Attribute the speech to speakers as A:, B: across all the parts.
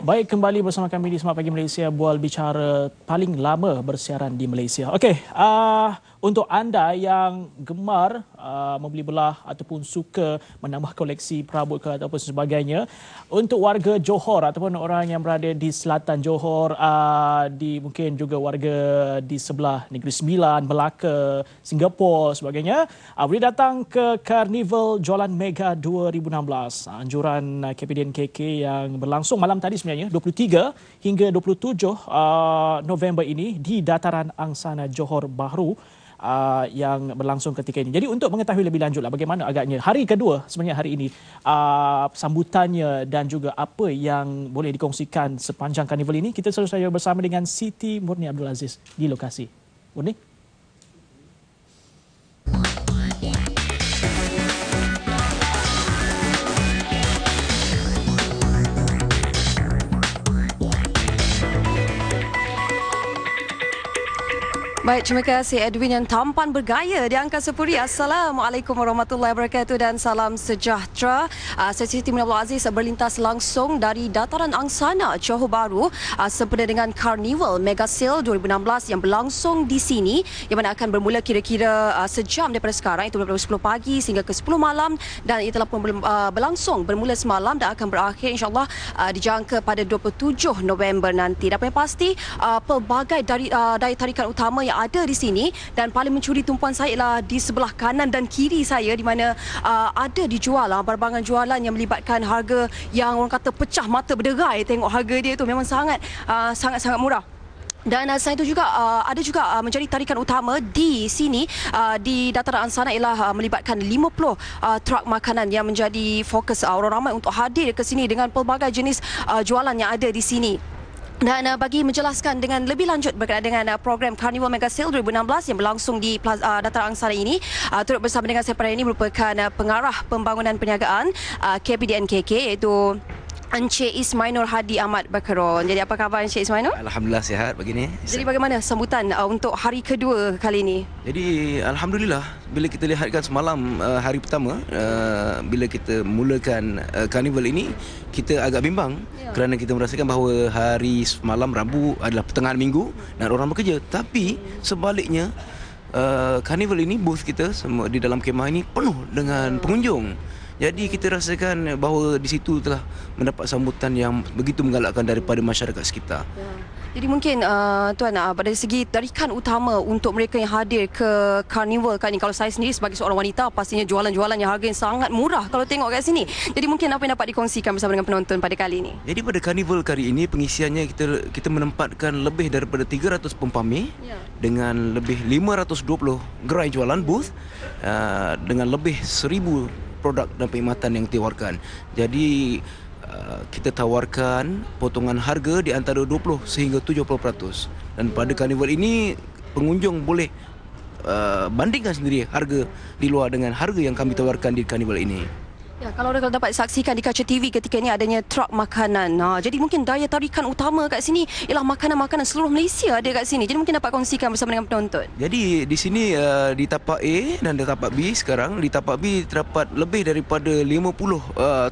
A: Baik, kembali bersama kami di Semua Pagi Malaysia. Bual bicara paling lama bersiaran di Malaysia. Okey, uh, untuk anda yang gemar uh, membeli belah ataupun suka menambah koleksi perabot ke ataupun sebagainya, untuk warga Johor ataupun orang yang berada di selatan Johor, uh, di mungkin juga warga di sebelah Negeri Sembilan, Melaka, Singapura sebagainya, uh, boleh datang ke Carnival Jualan Mega 2016. Uh, anjuran uh, KPDN KK yang berlangsung malam tadi sebenarnya, 23 hingga 27 uh, November ini di Dataran Angsana Johor Bahru uh, yang berlangsung ketika ini. Jadi untuk mengetahui lebih lanjutlah bagaimana agaknya hari kedua sebenarnya hari ini uh, sambutannya dan juga apa yang boleh dikongsikan sepanjang karnival ini, kita selalu saya bersama dengan Siti Murni Abdul Aziz di lokasi. Murni?
B: Baik, terima kasih Edwin yang tampan bergaya di angka Puri. Assalamualaikum warahmatullahi wabarakatuh dan salam sejahtera. Uh, ah, Sesi Siti Abdul Aziz berlintas langsung dari dataran Angsana, Johor Bahru uh, sempena dengan Carnival Mega Sale 2016 yang berlangsung di sini yang mana akan bermula kira-kira ah, sejam daripada sekarang itu daripada 10 pagi sehingga ke 10 malam dan ia telah pun berlangsung bermula semalam dan akan berakhir insyaAllah dijangka pada 27 November nanti. Dan yang pasti pelbagai dari, dari tarikan utama yang ada di sini dan paling mencuri tumpuan saya ialah di sebelah kanan dan kiri saya di mana uh, ada dijual lah barangan jualan yang melibatkan harga yang orang kata pecah mata berderai tengok harga dia tu memang sangat uh, sangat-sangat murah. Dan uh, selain itu juga uh, ada juga uh, menjadi tarikan utama di sini uh, di dataran Ansana ialah melibatkan 50 uh, truk makanan yang menjadi fokus orang ramai untuk hadir ke sini dengan pelbagai jenis jualan yang ada di sini dan uh, bagi menjelaskan dengan lebih lanjut berkaitan dengan uh, program Carnival Mega Sale 2016 yang berlangsung di uh, Dataran Angsana ini uh, turut bersama dengan saya pada ini merupakan uh, pengarah pembangunan perniagaan uh, KPDNKK iaitu Encik Ismail Hadi Ahmad Bakaron. Jadi apa khabar Encik Ismail
C: Alhamdulillah sihat begini. Jadi
B: bagaimana sambutan uh, untuk hari kedua kali ini?
C: Jadi alhamdulillah bila kita lihatkan semalam uh, hari pertama uh, bila kita mulakan uh, karnival ini kita agak bimbang yeah. kerana kita merasakan bahawa hari semalam Rabu adalah pertengahan minggu dan orang bekerja tapi sebaliknya uh, karnival ini booth kita semua di dalam kemah ini penuh dengan pengunjung. Jadi kita rasakan bahawa di situ telah mendapat sambutan yang begitu menggalakkan daripada masyarakat sekitar. Ya.
B: Jadi mungkin uh, tuan uh, pada segi tarikan utama untuk mereka yang hadir ke karnival kali ini kalau saya sendiri sebagai seorang wanita pastinya jualan-jualan yang harga yang sangat murah kalau tengok kat sini. Jadi mungkin apa yang dapat dikongsikan bersama dengan penonton pada kali ini.
C: Jadi pada karnival kali ini pengisiannya kita kita menempatkan lebih daripada 300 pempamer yeah. dengan lebih 520 gerai jualan booth uh, dengan lebih produk dan perkhidmatan yang ditawarkan. Jadi uh, kita tawarkan potongan harga di antara 20 sehingga 70%. Dan pada karnival ini pengunjung boleh uh, bandingkan sendiri harga di luar dengan harga yang kami tawarkan di karnival ini.
B: Ya, kalau orang dapat saksikan di kaca TV ketika ini adanya truk makanan. Ha, jadi mungkin daya tarikan utama kat sini ialah makanan-makanan seluruh Malaysia ada kat sini. Jadi mungkin dapat kongsikan bersama dengan penonton.
C: Jadi di sini uh, di tapak A dan di tapak B sekarang di tapak B terdapat lebih daripada 50 uh,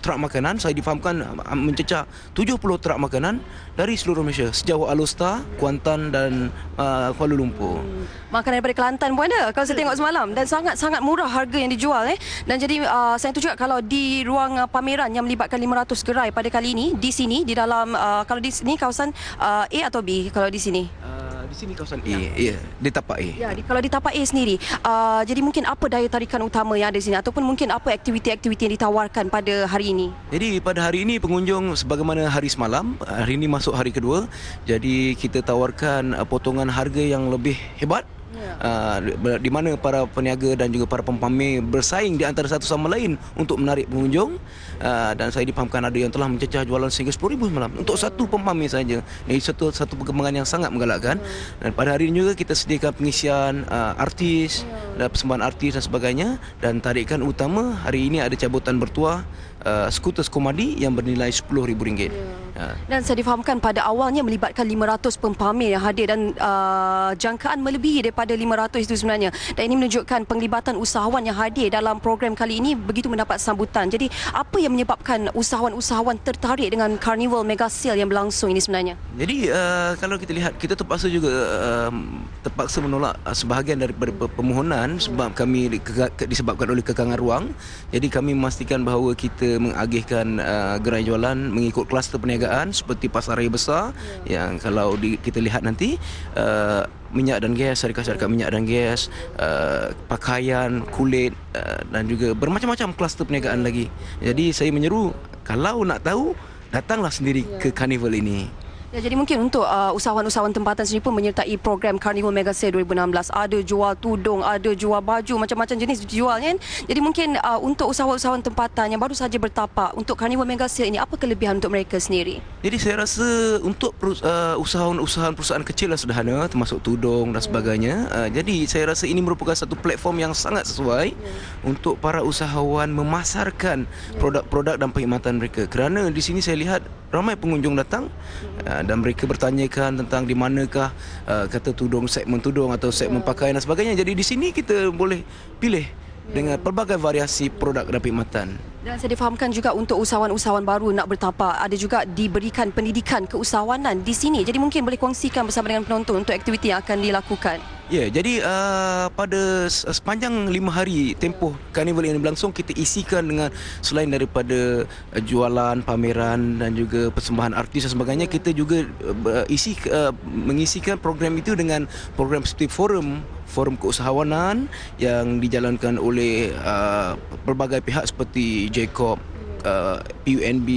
C: truk makanan. Saya difahamkan um, mencecah 70 truk makanan dari seluruh Malaysia sejauh Alostar, Kuantan dan uh, Kuala Lumpur. Hmm.
B: Makanan daripada Kelantan pun ada. Kalau saya tengok semalam dan sangat-sangat murah harga yang dijual eh. Dan jadi uh, saya tu juga kalau di di ruang uh, pameran yang melibatkan 500 gerai pada kali ini di sini di dalam uh, kalau di sini kawasan uh, A atau B kalau di sini
C: uh, di sini kawasan A. Ya, ya di tapak A. Ya,
B: di, kalau di tapak A sendiri. Uh, jadi mungkin apa daya tarikan utama yang ada di sini ataupun mungkin apa aktiviti-aktiviti yang ditawarkan pada hari ini?
C: Jadi pada hari ini pengunjung sebagaimana hari semalam, hari ini masuk hari kedua. Jadi kita tawarkan uh, potongan harga yang lebih hebat yeah. Ya. uh, di mana para peniaga dan juga para pempamer bersaing di antara satu sama lain untuk menarik pengunjung uh, dan saya dipahamkan ada yang telah mencecah jualan sehingga 10,000 malam untuk yeah. satu pempamer saja. Ini satu satu perkembangan yang sangat menggalakkan yeah. dan pada hari ini juga kita sediakan pengisian uh, artis yeah. dan persembahan artis dan sebagainya dan tarikan utama hari ini ada cabutan bertuah uh, skuter skomadi yang bernilai RM10,000. Yeah.
B: Ha. Dan saya difahamkan pada awalnya melibatkan 500 pempamer yang hadir dan uh, jangkaan melebihi daripada 500 itu sebenarnya. Dan ini menunjukkan penglibatan usahawan yang hadir dalam program kali ini begitu mendapat sambutan. Jadi apa yang menyebabkan usahawan-usahawan tertarik dengan Carnival Mega Sale yang berlangsung ini sebenarnya?
C: Jadi uh, kalau kita lihat kita terpaksa juga um, terpaksa menolak uh, sebahagian daripada permohonan sebab kami disebabkan oleh kekangan ruang. Jadi kami memastikan bahawa kita mengagihkan uh, gerai jualan mengikut kluster perniagaan perniagaan seperti pasar raya besar yeah. yang kalau di, kita lihat nanti uh, minyak dan gas syarikat-syarikat minyak dan gas uh, pakaian kulit uh, dan juga bermacam-macam kluster perniagaan lagi jadi saya menyeru kalau nak tahu datanglah sendiri
B: yeah. ke carnival ini Ya, jadi mungkin untuk uh, usahawan-usahawan tempatan sendiri pun menyertai program Carnival Mega Sale 2016. Ada jual tudung, ada jual baju, macam-macam jenis jual. Kan? Jadi mungkin uh, untuk usahawan-usahawan tempatan yang baru saja bertapak untuk Carnival Mega Sale ini, apa kelebihan untuk mereka sendiri?
C: Jadi saya rasa untuk perus- uh, usahawan-usahawan perusahaan kecil lah sederhana, termasuk tudung dan hmm. sebagainya. Uh, jadi saya rasa ini merupakan satu platform yang sangat sesuai hmm. untuk para usahawan memasarkan hmm. produk-produk dan perkhidmatan mereka. Kerana di sini saya lihat ramai pengunjung datang uh, dan mereka bertanyakan tentang di manakah uh, kata tudung segmen tudung atau segmen hmm. pakaian dan sebagainya jadi di sini kita boleh pilih dengan pelbagai variasi produk rapimatan
B: dan saya difahamkan juga untuk usahawan-usahawan baru nak bertapak, ada juga diberikan pendidikan keusahawanan di sini. Jadi mungkin boleh kongsikan bersama dengan penonton untuk aktiviti yang akan dilakukan.
C: Ya, yeah, jadi uh, pada sepanjang lima hari tempoh karnival yang berlangsung kita isikan dengan selain daripada uh, jualan, pameran dan juga persembahan artis dan sebagainya, hmm. kita juga uh, isi uh, mengisikan program itu dengan program seperti forum forum keusahawanan yang dijalankan oleh uh, pelbagai pihak seperti Jacob uh, UNB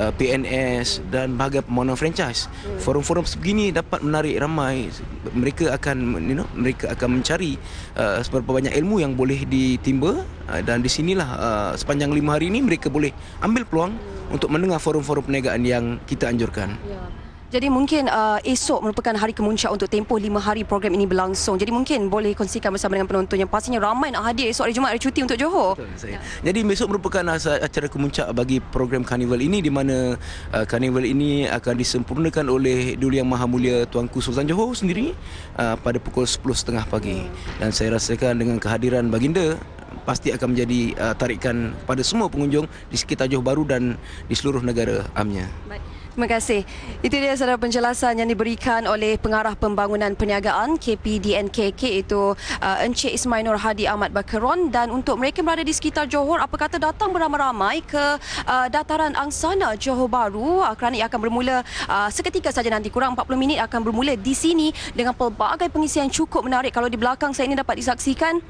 C: uh, PNS dan bahagian pemohonan franchise hmm. forum-forum sebegini dapat menarik ramai mereka akan you know mereka akan mencari uh, seberapa banyak ilmu yang boleh ditimba uh, dan di sinilah uh, sepanjang lima hari ini mereka boleh ambil peluang hmm. untuk mendengar forum-forum perniagaan yang kita anjurkan ya.
B: Jadi mungkin uh, esok merupakan hari kemuncak untuk tempoh lima hari program ini berlangsung. Jadi mungkin boleh kongsikan bersama dengan penonton yang pastinya ramai nak hadir esok hari Jumaat hari cuti untuk Johor.
C: Betul, Ya. Jadi esok merupakan acara kemuncak bagi program karnival ini di mana uh, karnival ini akan disempurnakan oleh Duli Yang Maha Mulia Tuanku Sultan Johor sendiri uh, pada pukul 10.30 pagi. Hmm. Dan saya rasakan dengan kehadiran baginda pasti akan menjadi uh, tarikan pada semua pengunjung di sekitar Johor Baru dan di seluruh negara amnya.
B: Baik. Terima kasih. Itu dia saudara penjelasan yang diberikan oleh Pengarah Pembangunan Perniagaan KPDNKK itu uh, Encik Ismail Nur Hadi Ahmad Bakeron dan untuk mereka berada di sekitar Johor apa kata datang beramai-ramai ke uh, dataran Angsana Johor Baru uh, kerana ia akan bermula uh, seketika saja nanti kurang 40 minit akan bermula di sini dengan pelbagai pengisian cukup menarik kalau di belakang saya ini dapat disaksikan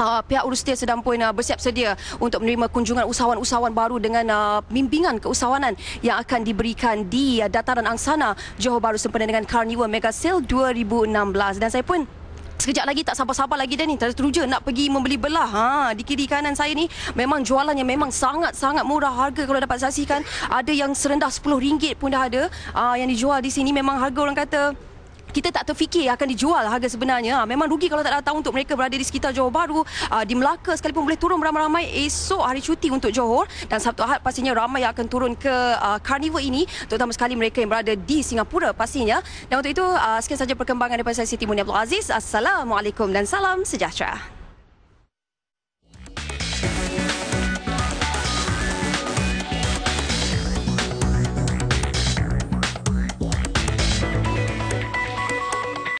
B: uh, pihak universiti sedang pun uh, ah, bersiap sedia untuk menerima kunjungan usahawan-usahawan baru dengan uh, bimbingan keusahawanan yang akan diberikan di uh, dataran angsana Johor Bahru sempena dengan Carnival Mega Sale 2016 dan saya pun Sekejap lagi tak sabar-sabar lagi dah ni. Teruja nak pergi membeli belah. Ha, di kiri kanan saya ni memang jualannya memang sangat-sangat murah harga kalau dapat saksikan. Ada yang serendah RM10 pun dah ada. Ah yang dijual di sini memang harga orang kata kita tak terfikir akan dijual harga sebenarnya. Ha, memang rugi kalau tak datang untuk mereka berada di sekitar Johor Bahru. Ha, di Melaka sekalipun boleh turun ramai-ramai esok hari cuti untuk Johor. Dan Sabtu Ahad pastinya ramai yang akan turun ke Carnival ha, ini. Terutama sekali mereka yang berada di Singapura pastinya. Dan untuk itu, sekian saja perkembangan daripada saya Siti Munia Abdul Aziz. Assalamualaikum dan salam sejahtera.